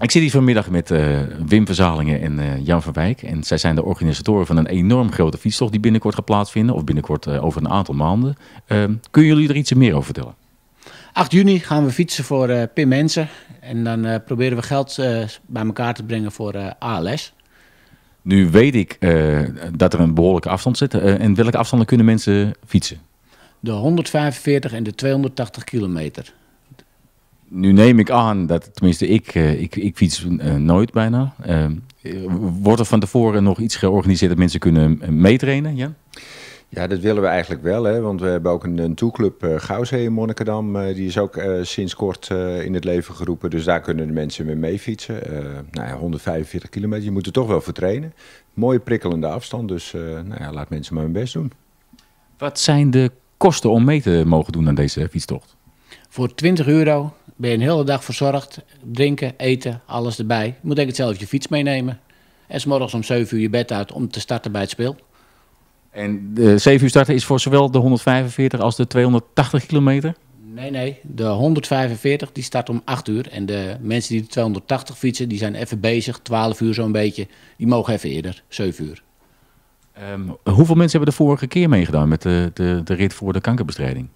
Ik zit hier vanmiddag met eh, Wim Verzalingen en eh, Jan van Wijk. En zij zijn de organisatoren van een enorm grote fietstocht die binnenkort gaat plaatsvinden. Of binnenkort eh, over een aantal maanden. Ehm, kunnen jullie er iets meer over vertellen? 8 juni gaan we fietsen voor Pim Mensen. En dan proberen we geld bij elkaar te brengen voor ALS. Nu weet ik dat er een behoorlijke afstand zit. en welke afstanden kunnen mensen fietsen? De 145 en de 280 kilometer nu neem ik aan dat, tenminste ik, eh, ik, ik fiets eh, nooit bijna. Eh, wordt er van tevoren nog iets georganiseerd dat mensen kunnen meetrainen, ja? Ja, dat willen we eigenlijk wel, hè? want we hebben ook een, een toeclub uh, in Monnikendam. die is ook sinds kort in het leven geroepen, dus daar kunnen de mensen mee mee fietsen. nou ja, 145 kilometer, je moet er toch wel voor trainen. Mooie prikkelende afstand, dus nou ja, laat mensen maar hun best doen. Wat zijn de kosten om mee te mogen doen aan deze fietstocht? Voor 20 euro ben je een hele dag verzorgd. Drinken, eten, alles erbij. Je moet denk ik zelf je fiets meenemen. En s'morgens om 7 uur je bed uit om te starten bij het speel. En de eh, 7 uur starten is voor zowel de 145 als de 280 kilometer? Nee, nee. De 145 die start om 8 uur. En de mensen die de 280 fietsen, die zijn even bezig. 12 uur zo'n beetje. Die mogen even eerder. 7 uur. Ehm, hoeveel mensen hebben de vorige keer meegedaan met de, de, de rit voor de kankerbestrijding?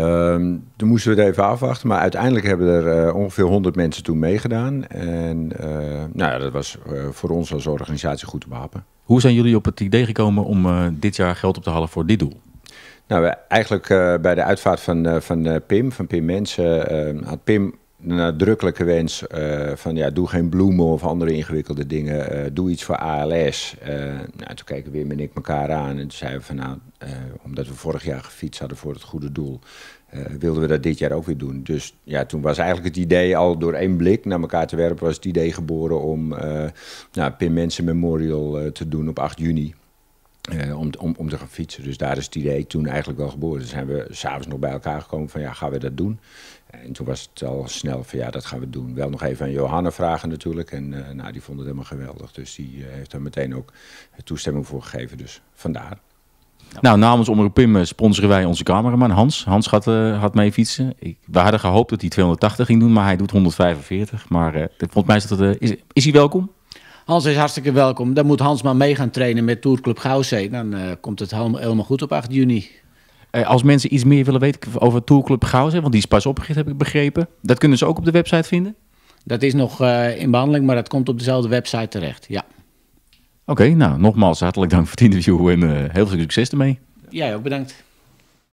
Um, toen moesten we het even afwachten, maar uiteindelijk hebben er eh, ongeveer 100 mensen toen meegedaan. En eh, nou ja, dat was eh, voor ons als organisatie goed te behappen. Hoe zijn jullie op het idee gekomen om dit jaar geld op te halen voor dit doel? Nou, eigenlijk bij de uitvaart van, van Pim, van Pim Mensen, had Pim nadrukkelijke wens eh, van ja, doe geen bloemen of andere ingewikkelde dingen, eh, doe iets voor ALS. Uh, eh, nou, toen keken Wim en ik elkaar aan en toen zeiden we van nou, omdat we vorig jaar gefietst hadden voor het goede doel, wilden we dat dit jaar ook weer doen. Dus ja, toen was eigenlijk het idee al door één blik naar elkaar te werpen, was het idee geboren om nou, Pim Mensen Memorial te doen op 8 juni. Eh, om, om, om te gaan fietsen. Dus daar is het idee toen eigenlijk wel geboren. Toen dus zijn we s'avonds nog bij elkaar gekomen van ja, gaan we dat doen? En toen was het al snel van ja, dat gaan we doen. Wel nog even aan Johanna vragen natuurlijk. En eh, nou, die vond het helemaal geweldig. Dus die eh, heeft daar meteen ook toestemming voor gegeven. Dus vandaar. Nou, namens Omroep Pim sponsoren wij onze cameraman Hans. Hans had uh, mee fietsen. Ik, we hadden gehoopt dat hij 280 ging doen, maar hij doet 145. Maar volgens mij is, dat, is, is hij welkom. Hans is hartstikke welkom. Dan moet Hans maar mee gaan trainen met Tourclub Gauze. Dan eh, komt het helemaal goed op 8 juni eh, als mensen iets meer willen weten over Tourclub Gauze, want die is pas opgericht, heb ik begrepen. Dat kunnen ze ook op de website vinden? Dat is nog eh, in behandeling, maar dat komt op dezelfde website terecht, ja. Oké, nou nogmaals hartelijk dank voor het interview en heel veel succes ermee. Jij ook, bedankt.